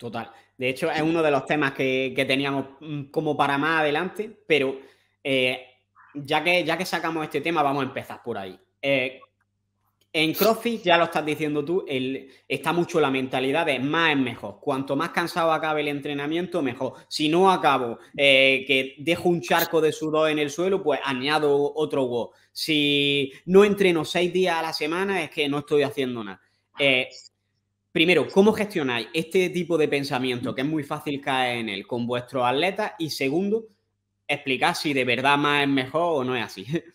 Total. De hecho, es uno de los temas que, que teníamos mm, como para más adelante, pero eh, ya, que, ya que sacamos este tema, vamos a empezar por ahí. Eh, en CrossFit, ya lo estás diciendo tú, está mucho la mentalidad de más es mejor. Cuanto más cansado acabe el entrenamiento, mejor. Si no acabo, eh, que dejo un charco de sudor en el suelo, pues añado otro go. Si no entreno seis días a la semana, es que no estoy haciendo nada. Primero, ¿cómo gestionáis este tipo de pensamiento que es muy fácil caer en él con vuestros atletas? Y segundo, explicar si de verdad más es mejor o no es así.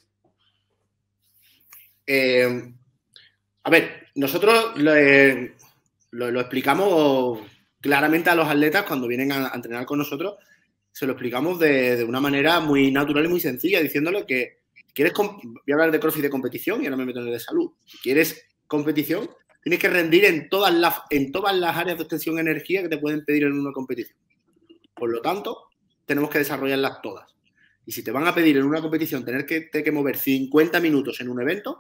Eh, a ver, nosotros eh, lo, explicamos claramente a los atletas cuando vienen a, entrenar con nosotros, se lo explicamos de, una manera muy natural y muy sencilla, diciéndole que quieres, voy a hablar de crossfit de competición y ahora me meto en el de salud. quieres competición, Tienes que rendir en todas las, en todas las áreas de obtención de energía que te pueden pedir en una competición. Por lo tanto, tenemos que desarrollarlas todas. Y si te van a pedir en una competición tener que, tener que mover 50 minutos en un evento,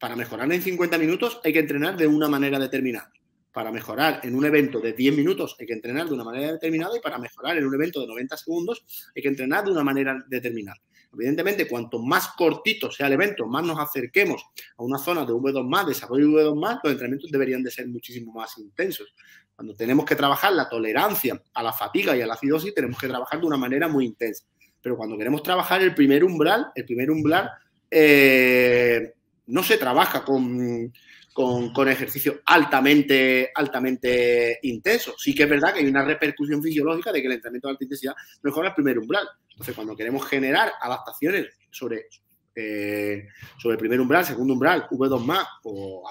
para mejorar en 50 minutos hay que entrenar de una manera determinada para mejorar en un evento de 10 minutos hay que entrenar de una manera determinada y para mejorar en un evento de 90 segundos hay que entrenar de una manera determinada. Evidentemente, cuanto más cortito sea el evento, más nos acerquemos a una zona de V2 más, de V2 más, los entrenamientos deberían de ser muchísimo más intensos. Cuando tenemos que trabajar la tolerancia a la fatiga y a la acidosis, tenemos que trabajar de una manera muy intensa. Pero cuando queremos trabajar el primer umbral, el primer umbral eh, no se trabaja con con, ejercicio altamente, altamente intenso Sí que es verdad que hay una repercusión fisiológica de que el entrenamiento de alta intensidad mejora el primer umbral. Entonces, cuando queremos generar adaptaciones sobre, eh, sobre el primer umbral, segundo umbral, V2 más o,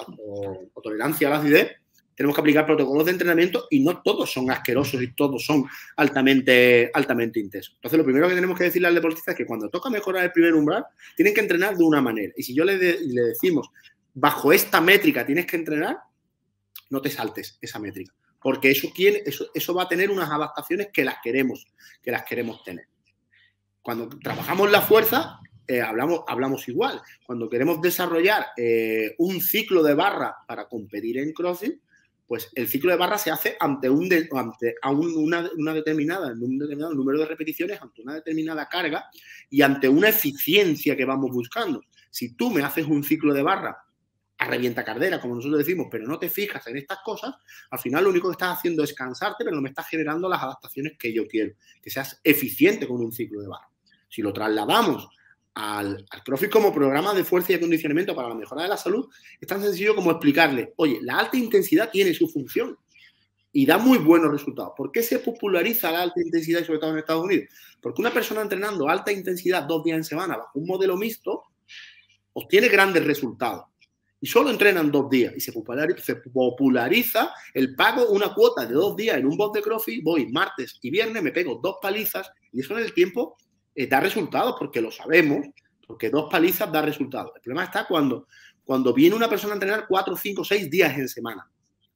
tolerancia a la acidez, tenemos que aplicar protocolos de entrenamiento y no todos son asquerosos y todos son altamente, altamente intensos. Entonces, lo primero que tenemos que decirle al deportista es que cuando toca mejorar el primer umbral, tienen que entrenar de una manera. Y si yo le, le decimos bajo esta métrica tienes que entrenar, no te saltes esa métrica, porque eso, quiere, eso, va a tener unas adaptaciones que las queremos, que las queremos tener. Cuando trabajamos la fuerza, eh, hablamos, hablamos igual. Cuando queremos desarrollar eh, un ciclo de barra para competir en crossing, pues el ciclo de barra se hace ante, un una, determinada, un determinado número de repeticiones, ante una determinada carga y ante una eficiencia que vamos buscando. Si tú me haces un ciclo de barra revienta cardera, como nosotros decimos, pero no te fijas en estas cosas, al final lo único que estás haciendo es cansarte, pero no me estás generando las adaptaciones que yo quiero, que seas eficiente con un ciclo de barro. Si lo trasladamos al, al como programa de fuerza y acondicionamiento para la mejora de la salud, es tan sencillo como explicarle, oye, la alta intensidad tiene su función y da muy buenos resultados. ¿Por qué se populariza la alta intensidad sobre todo en Estados Unidos? Porque una persona entrenando alta intensidad dos días en semana bajo un modelo mixto obtiene grandes resultados y solo entrenan dos días y se populariza el pago una cuota de dos días en un box de crossfit, voy martes y viernes, me pego dos palizas y eso en el tiempo eh, da resultados porque lo sabemos, porque dos palizas da resultados. El problema está cuando, cuando viene una persona a entrenar cuatro, cinco, seis días en semana.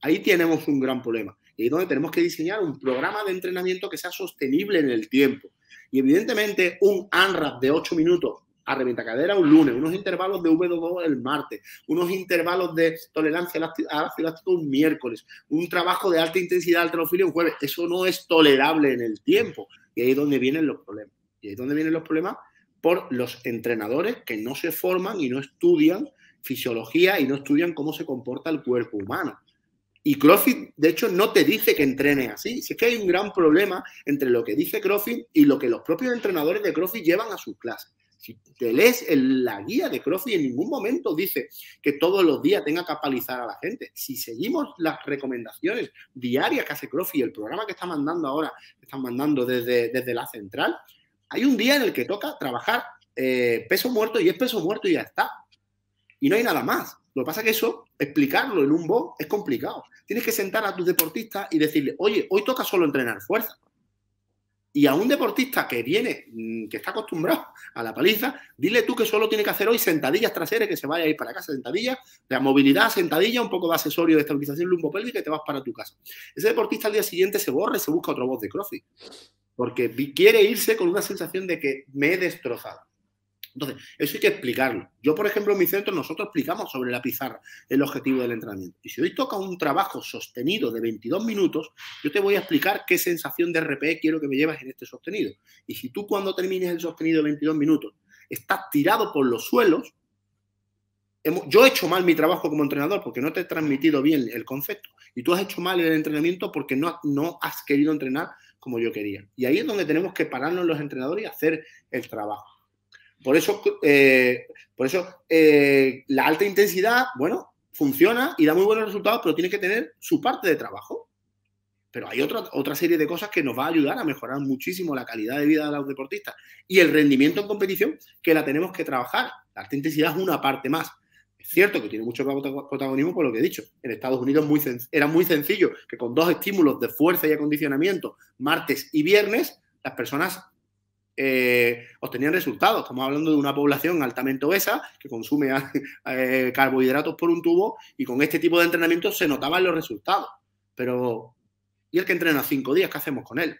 Ahí tenemos un gran problema y es donde tenemos que diseñar un programa de entrenamiento que sea sostenible en el tiempo. Y evidentemente un ANRAP de ocho minutos a cadera un lunes, unos intervalos de V2 el martes, unos intervalos de tolerancia al ácido láctico un miércoles, un trabajo de alta intensidad alterofilia un jueves. Eso no es tolerable en el tiempo. Y ahí es donde vienen los problemas. Y ahí es donde vienen los problemas por los entrenadores que no se forman y no estudian fisiología y no estudian cómo se comporta el cuerpo humano. Y CrossFit, de hecho, no te dice que entrene así. Si es que hay un gran problema entre lo que dice CrossFit y lo que los propios entrenadores de CrossFit llevan a sus clases. Si te lees la guía de y en ningún momento dice que todos los días tenga que apalizar a la gente. Si seguimos las recomendaciones diarias que hace y el programa que está mandando ahora, que están mandando desde, desde la central, hay un día en el que toca trabajar eh, peso muerto y es peso muerto y ya está. Y no hay nada más. Lo que pasa es que eso, explicarlo en un bot, es complicado. Tienes que sentar a tus deportistas y decirle, oye, hoy toca solo entrenar fuerza. Y a un deportista que viene, mm, que está acostumbrado a la paliza, dile tú que solo tiene que hacer hoy sentadillas traseras, que se vaya a ir para casa, sentadillas, la movilidad, sentadilla, un poco de asesorio de estabilización lumbopélvica y te vas para tu casa. Ese deportista al día siguiente se borra y se busca otro voz de CrossFit, porque quiere irse con una sensación de que me he destrozado. Entonces, eso hay que explicarlo. Yo, por ejemplo, en mi centro nosotros explicamos sobre la pizarra el objetivo del entrenamiento. Y si hoy toca un trabajo sostenido de 22 minutos, yo te voy a explicar qué sensación de RPE quiero que me llevas en este sostenido. Y si tú cuando termines el sostenido de 22 minutos estás tirado por los suelos, yo he hecho mal mi trabajo como entrenador porque no te he transmitido bien el concepto. Y tú has hecho mal el entrenamiento porque no, no has querido entrenar como yo quería. Y ahí es donde tenemos que pararnos los entrenadores y hacer el trabajo. Por eso, eh, por eso eh, la alta intensidad, bueno, funciona y da muy buenos resultados, pero tiene que tener su parte de trabajo. Pero hay otra, otra serie de cosas que nos va a ayudar a mejorar muchísimo la calidad de vida de los deportistas y el rendimiento en competición que la tenemos que trabajar. La alta intensidad es una parte más. Es cierto que tiene mucho protagonismo por lo que he dicho. En Estados Unidos era muy sencillo que con dos estímulos de fuerza y acondicionamiento, martes y viernes, las personas eh, obtenían resultados. Estamos hablando de una población altamente obesa que consume eh, carbohidratos por un tubo y con este tipo de entrenamiento se notaban los resultados. Pero, ¿y el que entrena cinco días? ¿Qué hacemos con él?